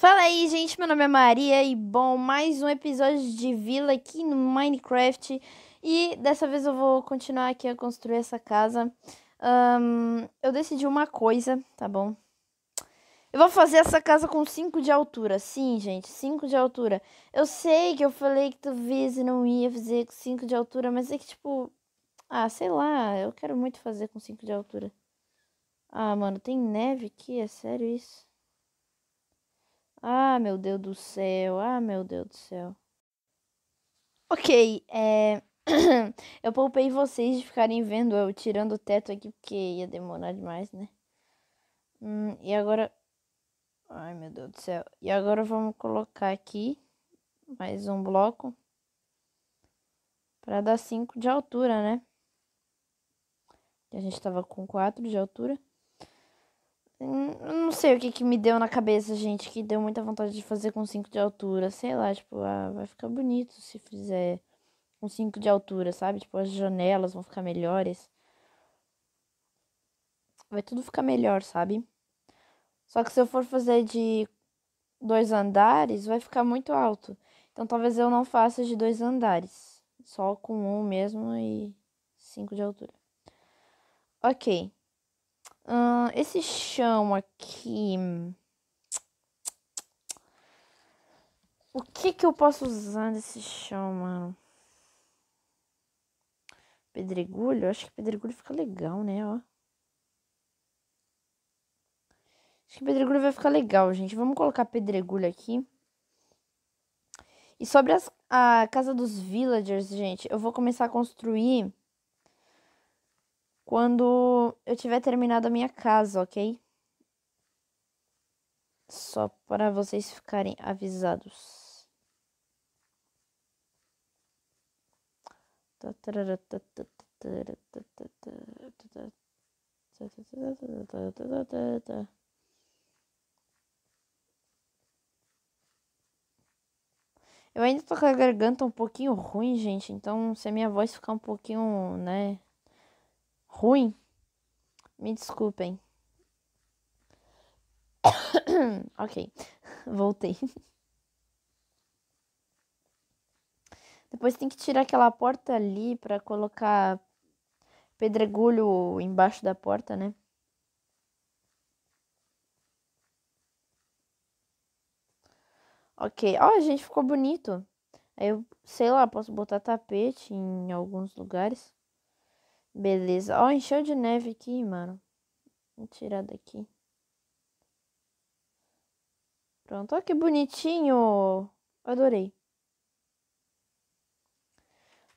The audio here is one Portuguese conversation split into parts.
Fala aí, gente. Meu nome é Maria e bom, mais um episódio de vila aqui no Minecraft. E dessa vez eu vou continuar aqui a construir essa casa. Um, eu decidi uma coisa, tá bom? Eu vou fazer essa casa com 5 de altura. Sim, gente, 5 de altura. Eu sei que eu falei que tu talvez não ia fazer com 5 de altura, mas é que, tipo... Ah, sei lá, eu quero muito fazer com 5 de altura. Ah, mano, tem neve aqui? É sério isso? Ah, meu Deus do céu. Ah, meu Deus do céu. Ok, é... eu poupei vocês de ficarem vendo eu tirando o teto aqui, porque ia demorar demais, né? Hum, e agora... Ai, meu Deus do céu. E agora vamos colocar aqui mais um bloco para dar 5 de altura, né? A gente tava com 4 de altura. Não sei o que que me deu na cabeça, gente, que deu muita vontade de fazer com 5 de altura. Sei lá, tipo, ah, vai ficar bonito se fizer com 5 de altura, sabe? Tipo, as janelas vão ficar melhores. Vai tudo ficar melhor, sabe? Só que se eu for fazer de dois andares, vai ficar muito alto. Então talvez eu não faça de dois andares. Só com um mesmo e 5 de altura. Ok. Hum, esse chão aqui. O que que eu posso usar desse chão, mano? Pedregulho? acho que pedregulho fica legal, né? Ó. Acho que pedregulho vai ficar legal, gente. Vamos colocar pedregulho aqui. E sobre as, a casa dos villagers, gente, eu vou começar a construir quando eu tiver terminado a minha casa, ok? Só para vocês ficarem avisados. Eu ainda tô com a garganta um pouquinho ruim, gente. Então, se a minha voz ficar um pouquinho, né? ruim, me desculpem. ok, voltei. Depois tem que tirar aquela porta ali para colocar pedregulho embaixo da porta, né? Ok, ó, oh, gente, ficou bonito. Eu sei lá, posso botar tapete em alguns lugares. Beleza. Ó, encheu de neve aqui, mano. Vou tirar daqui. Pronto. Ó, que bonitinho. Adorei.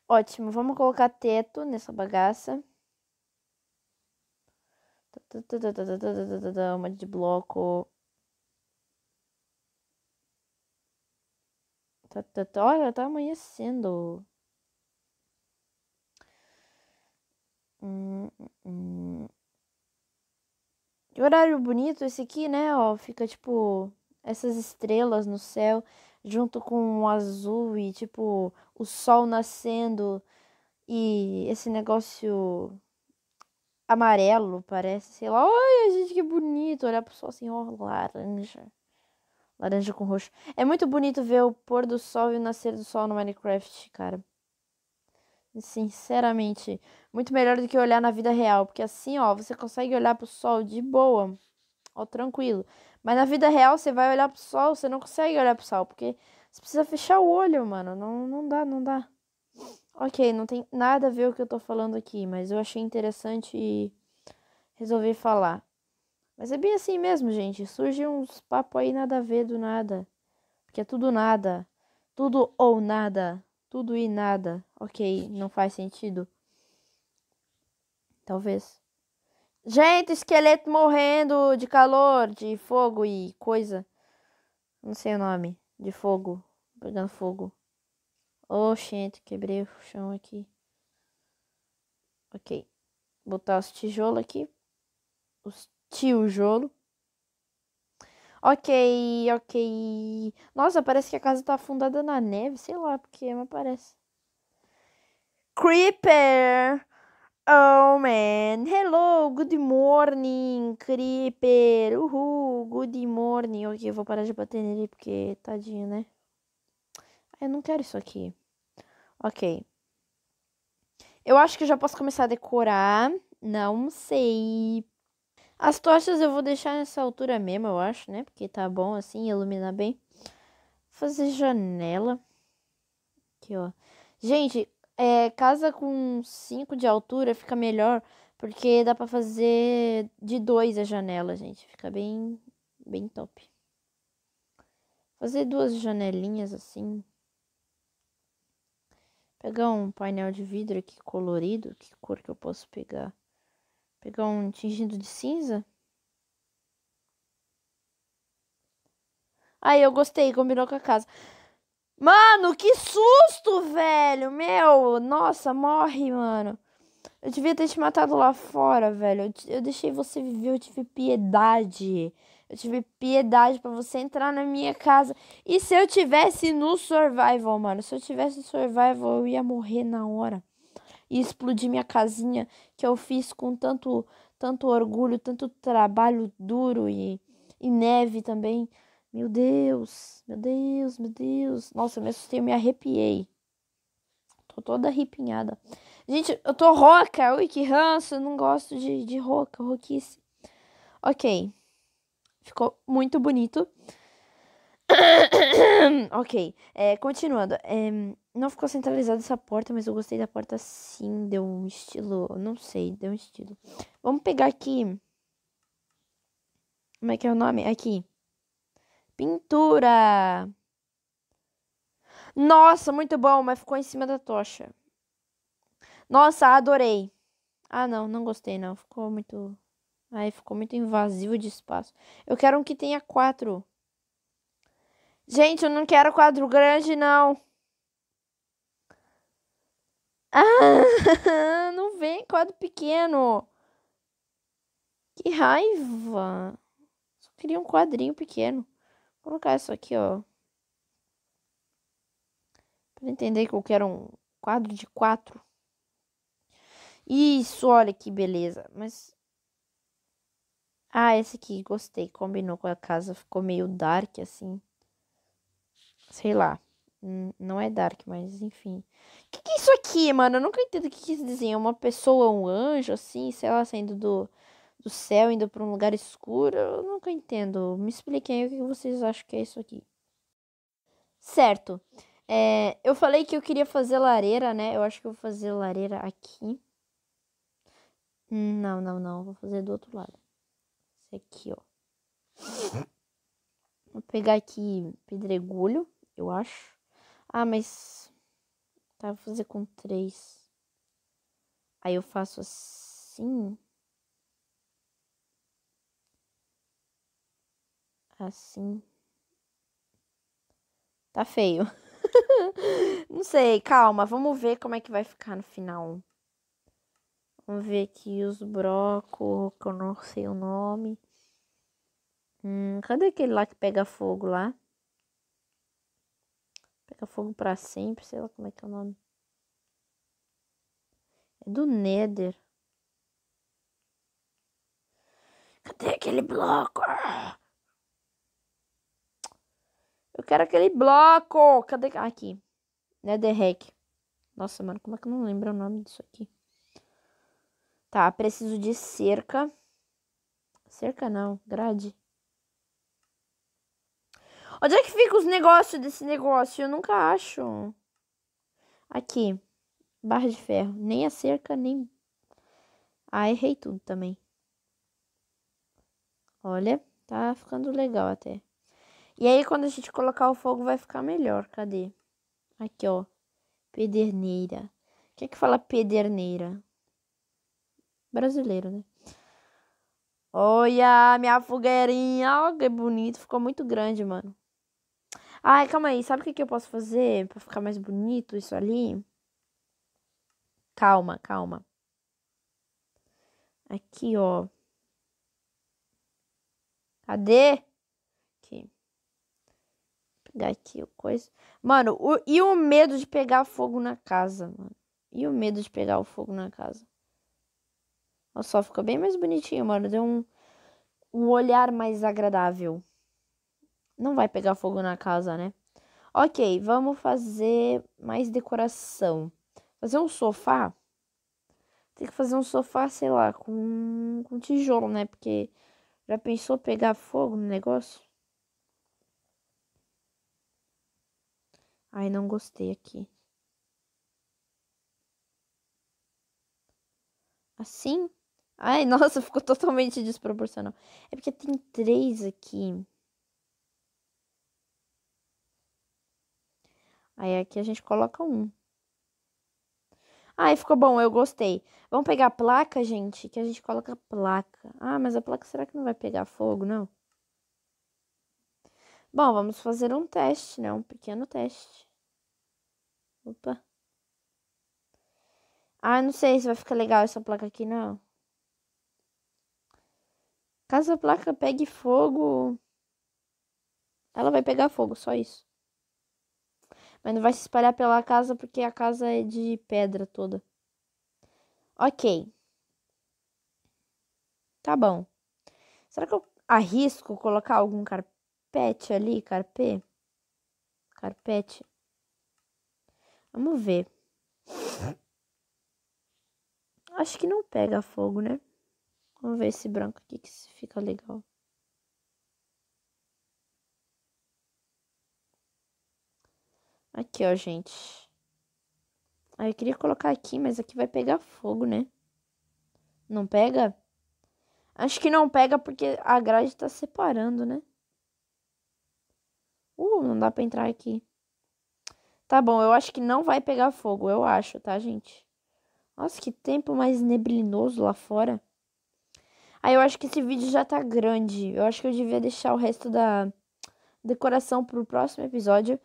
Ótimo. Vamos colocar teto nessa bagaça. Uma de bloco. Olha, tá amanhecendo. Que horário bonito esse aqui, né? Ó, fica tipo essas estrelas no céu junto com o azul e tipo o sol nascendo e esse negócio amarelo, parece, sei lá. Olha, gente, que bonito olhar pro sol assim, ó, laranja. Laranja com roxo. É muito bonito ver o pôr do sol e o nascer do sol no Minecraft, cara sinceramente, muito melhor do que olhar na vida real, porque assim, ó, você consegue olhar pro sol de boa, ó, tranquilo. Mas na vida real você vai olhar pro sol, você não consegue olhar pro sol, porque você precisa fechar o olho, mano. Não, não dá, não dá. Ok, não tem nada a ver o que eu tô falando aqui, mas eu achei interessante e resolvi falar. Mas é bem assim mesmo, gente. Surge uns papo aí nada a ver do nada. Porque é tudo nada. Tudo ou nada tudo e nada. Ok, não faz sentido. Talvez. Gente, esqueleto morrendo de calor, de fogo e coisa. Não sei o nome. De fogo. Pegando fogo. Oh, gente, quebrei o chão aqui. Ok. Botar os tijolos aqui. Os tijolo. Ok, ok. Nossa, parece que a casa tá afundada na neve. Sei lá porque, mas parece. Creeper! Oh man, hello, good morning, Creeper, uhul, good morning. Ok, eu vou parar de bater nele porque tadinho, né? Eu não quero isso aqui. Ok. Eu acho que eu já posso começar a decorar. Não sei. As tochas eu vou deixar nessa altura mesmo, eu acho, né? Porque tá bom assim, iluminar bem. Vou fazer janela. Aqui, ó. Gente, é, casa com 5 de altura fica melhor, porque dá pra fazer de 2 a janela, gente. Fica bem, bem top. Fazer duas janelinhas assim. Pegar um painel de vidro aqui colorido. Que cor que eu posso pegar? Pegar um tingido de cinza. Aí eu gostei, combinou com a casa. Mano, que susto, velho! Meu, nossa, morre, mano. Eu devia ter te matado lá fora, velho. Eu, deixei você viver, eu tive piedade. Eu tive piedade para você entrar na minha casa. E se eu tivesse no survival, mano? Se eu tivesse no survival, eu ia morrer na hora e explodir minha casinha que eu fiz com tanto, tanto orgulho, tanto trabalho duro e, e neve também. Meu Deus, meu Deus, meu Deus. Nossa, eu me assustei, eu me arrepiei. Tô toda arrepinhada. Gente, eu tô rouca. Ui, que ranço. Eu não gosto de, de rouca, rouquice. Ok. Ficou muito bonito. ok. É, continuando. É, não ficou centralizada essa porta, mas eu gostei da porta sim. Deu um estilo. Não sei, deu um estilo. Vamos pegar aqui. Como é que é o nome? Aqui. Pintura. Nossa, muito bom, mas ficou em cima da tocha. Nossa, adorei. Ah, não, não gostei, não. Ficou muito. Aí ficou muito invasivo de espaço. Eu quero um que tenha quatro. Gente, eu não quero quadro grande, não. Ah, não vem quadro pequeno. Que raiva. Só queria um quadrinho pequeno. Vou colocar isso aqui, ó. Pra entender que eu quero um quadro de quatro. Isso, olha que beleza. Mas... Ah, esse aqui, gostei. Combinou com a casa. Ficou meio dark, assim. Sei lá. Hum, não é Dark, mas enfim. O que, que, é isso aqui, mano? Eu nunca entendo o que, que isso desenha. É uma pessoa, um anjo, assim, sei lá, saindo do, do céu, indo para um lugar escuro. Eu nunca entendo. Me expliquem o que vocês acham que é isso aqui. Certo. É, eu falei que eu queria fazer lareira, né? Eu acho que eu vou fazer lareira aqui. Não, não, não. Vou fazer do outro lado. Esse aqui, ó. Vou pegar aqui pedregulho, eu acho. Ah, mas. Tá, vou fazer com três. Aí eu faço assim. Assim. Tá feio. Não sei, calma. Vamos ver como é que vai ficar no final. Vamos ver aqui os brocos, que eu não sei o nome. Hum, cadê aquele lá que pega fogo lá? Fogo para Sempre, sei lá como é que é o nome. É do Nether. Cadê aquele bloco? Eu quero aquele bloco. Cadê? Ah, aqui. Netherrack. Nossa, mano, como é que eu não lembro o nome disso aqui? Tá, preciso de cerca. Cerca não, grade. Onde é que fica os negócios desse negócio? Eu nunca acho. Aqui. Barra de ferro. Nem a cerca, nem... Ah, errei tudo também. Olha, tá ficando legal até. E aí, quando a gente colocar o fogo, vai ficar melhor. Cadê? Aqui, ó. Pederneira. que é que fala pederneira? Brasileiro, né? Olha, minha fogueirinha. Olha que bonito. Ficou muito grande, mano. Ai, calma aí. Sabe o que, que eu posso fazer pra ficar mais bonito isso ali? Calma, calma. Aqui, ó. Cadê? Aqui. Vou pegar aqui o coisa. Mano, o... e o medo de pegar fogo na casa, mano. E o medo de pegar o fogo na casa. Olha só, ficou bem mais bonitinho, mano. Deu um, um olhar mais agradável. Não vai pegar fogo na casa, né? Ok, vamos fazer mais decoração. Fazer um sofá. Tem que fazer um sofá, sei lá, com, com tijolo, né? Porque já pensou pegar fogo no negócio? Ai, não gostei aqui. Assim? Ai, nossa, ficou totalmente desproporcional. É porque tem três aqui. Aí aqui a gente coloca um. Aí ficou bom, eu gostei. Vamos pegar a placa, gente, que a gente coloca a placa. Ah, mas a placa será que não vai pegar fogo, não? Bom, vamos fazer um teste, né? Um pequeno teste. Opa. Ah, não sei se vai ficar legal essa placa aqui, não. Caso a placa pegue fogo, ela vai pegar fogo, só isso. Mas não vai se espalhar pela casa porque a casa é de pedra toda. Ok. Tá bom. Será que eu arrisco colocar algum carpete ali? Carpê? Carpete. Vamos ver. Acho que não pega fogo, né? Vamos ver esse branco aqui que fica legal. Aqui, ó, gente. Aí ah, eu queria colocar aqui, mas aqui vai pegar fogo, né? Não pega? Acho que não pega porque a grade tá separando, né? Uh, não dá pra entrar aqui. Tá bom, eu acho que não vai pegar fogo, eu acho, tá, gente? Nossa, que tempo mais neblinoso lá fora. Aí ah, eu acho que esse vídeo já tá grande. Eu acho que eu devia deixar o resto da decoração pro próximo episódio.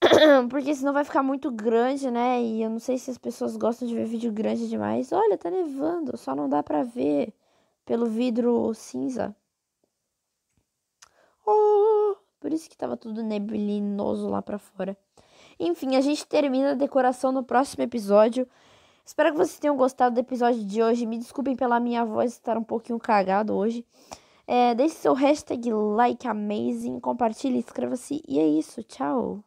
Porque senão vai ficar muito grande, né? E eu não sei se as pessoas gostam de ver vídeo grande demais. Olha, tá nevando, só não dá pra ver pelo vidro cinza. Oh, por isso que tava tudo neblinoso lá pra fora. Enfim, a gente termina a decoração no próximo episódio. Espero que vocês tenham gostado do episódio de hoje. Me desculpem pela minha voz estar um pouquinho cagado hoje. É, deixe seu hashtag like amazing, compartilhe, inscreva-se e é isso. Tchau!